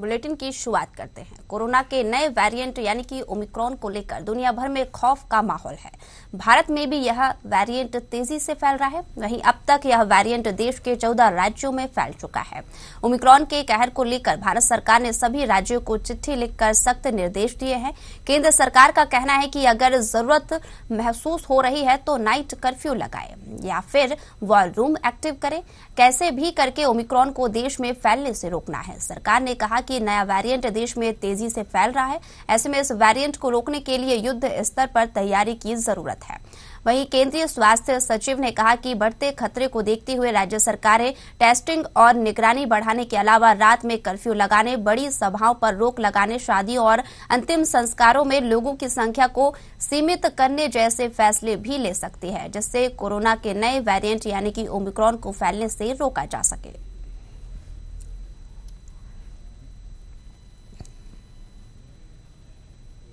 bulletin की शुरुआत करते हैं कोरोना के नए वेरिएंट यानी कि ओमिक्रॉन को लेकर दुनिया भर में खौफ का माहौल है भारत में भी यह वेरिएंट तेजी से फैल रहा है वहीं अब तक यह वेरिएंट देश के चौदह राज्यों में फैल चुका है ओमिक्रॉन के कहर को लेकर भारत सरकार ने सभी राज्यों को चिट्ठी लिखकर सख्त निर्देश दिए हैं केंद्र सरकार का कहना है कि अगर जरूरत महसूस हो रही है तो नाइट कर्फ्यू लगाए या फिर वॉर रूम एक्टिव करें कैसे भी करके ओमिक्रॉन को देश में फैलने से रोकना है सरकार ने कहा कि नया वेरिएंट देश में तेजी से फैल रहा है ऐसे में इस वेरिएंट को रोकने के लिए युद्ध स्तर पर तैयारी की जरूरत है वहीं केंद्रीय स्वास्थ्य सचिव ने कहा कि बढ़ते खतरे को देखते हुए राज्य सरकारें टेस्टिंग और निगरानी बढ़ाने के अलावा रात में कर्फ्यू लगाने बड़ी सभाओं पर रोक लगाने शादी और अंतिम संस्कारों में लोगों की संख्या को सीमित करने जैसे फैसले भी ले सकती है जिससे कोरोना के नए वेरिएंट यानी कि ओमिक्रॉन को फैलने से रोका जा सके